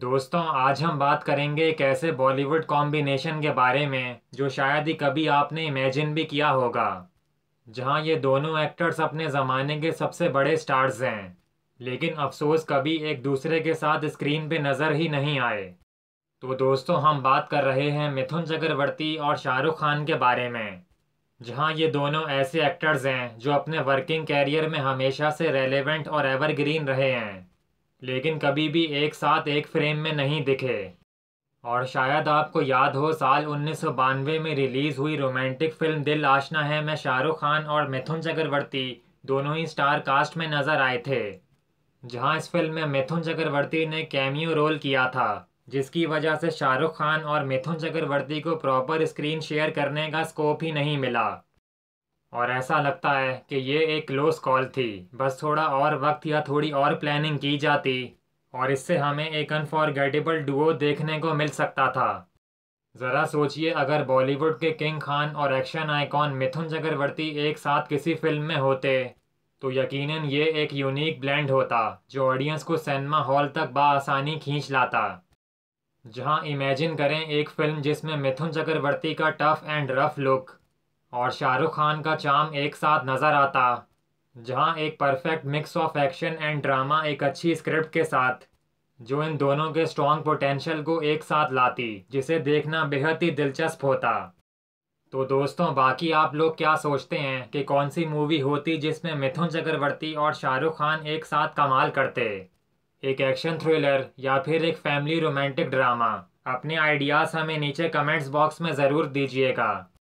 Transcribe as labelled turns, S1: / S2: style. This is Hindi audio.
S1: दोस्तों आज हम बात करेंगे एक ऐसे बॉलीवुड कॉम्बिनेशन के बारे में जो शायद ही कभी आपने इमेजिन भी किया होगा जहां ये दोनों एक्टर्स अपने ज़माने के सबसे बड़े स्टार्स हैं लेकिन अफसोस कभी एक दूसरे के साथ स्क्रीन पे नज़र ही नहीं आए तो दोस्तों हम बात कर रहे हैं मिथुन चक्रवर्ती और शाहरुख खान के बारे में जहाँ ये दोनों ऐसे एक्टर्स हैं जो अपने वर्किंग कैरियर में हमेशा से रेलिवेंट और एवरग्रीन रहे हैं लेकिन कभी भी एक साथ एक फ्रेम में नहीं दिखे और शायद आपको याद हो साल उन्नीस में रिलीज़ हुई रोमांटिक फिल्म दिल आशना है में शाहरुख खान और मिथुन चक्रवर्ती दोनों ही स्टार कास्ट में नज़र आए थे जहां इस फिल्म में मिथुन चक्रवर्ती ने कैमियो रोल किया था जिसकी वजह से शाहरुख खान और मिथुन चक्रवर्ती को प्रॉपर स्क्रीन शेयर करने का स्कोप ही नहीं मिला और ऐसा लगता है कि ये एक क्लोज कॉल थी बस थोड़ा और वक्त या थोड़ी और प्लानिंग की जाती और इससे हमें एक अनफॉरगेटेबल डुओ देखने को मिल सकता था ज़रा सोचिए अगर बॉलीवुड के किंग खान और एक्शन आइकॉन मिथुन चक्रवर्ती एक साथ किसी फिल्म में होते तो यकीनन ये एक यूनिक ब्लेंड होता जो ऑडियंस को सिनेमा हॉल तक बासानी खींच लाता जहाँ इमेजिन करें एक फिल्म जिसमें मिथुन चक्रवर्ती का टफ एंड रफ लुक और शाहरुख खान का चाम एक साथ नज़र आता जहां एक perfect mix of action and drama एक अच्छी स्क्रिप्ट के साथ जो इन दोनों के स्ट्रॉन्ग पोटेंशियल को एक साथ लाती जिसे देखना बेहद ही दिलचस्प होता तो दोस्तों बाकी आप लोग क्या सोचते हैं कि कौन सी मूवी होती जिसमें मिथुन चक्रवर्ती और शाहरुख खान एक साथ कमाल करते एक एक्शन थ्रिलर या फिर एक फैमिली रोमांटिक ड्रामा अपने आइडियाज़ हमें नीचे कमेंट्स बॉक्स में ज़रूर दीजिएगा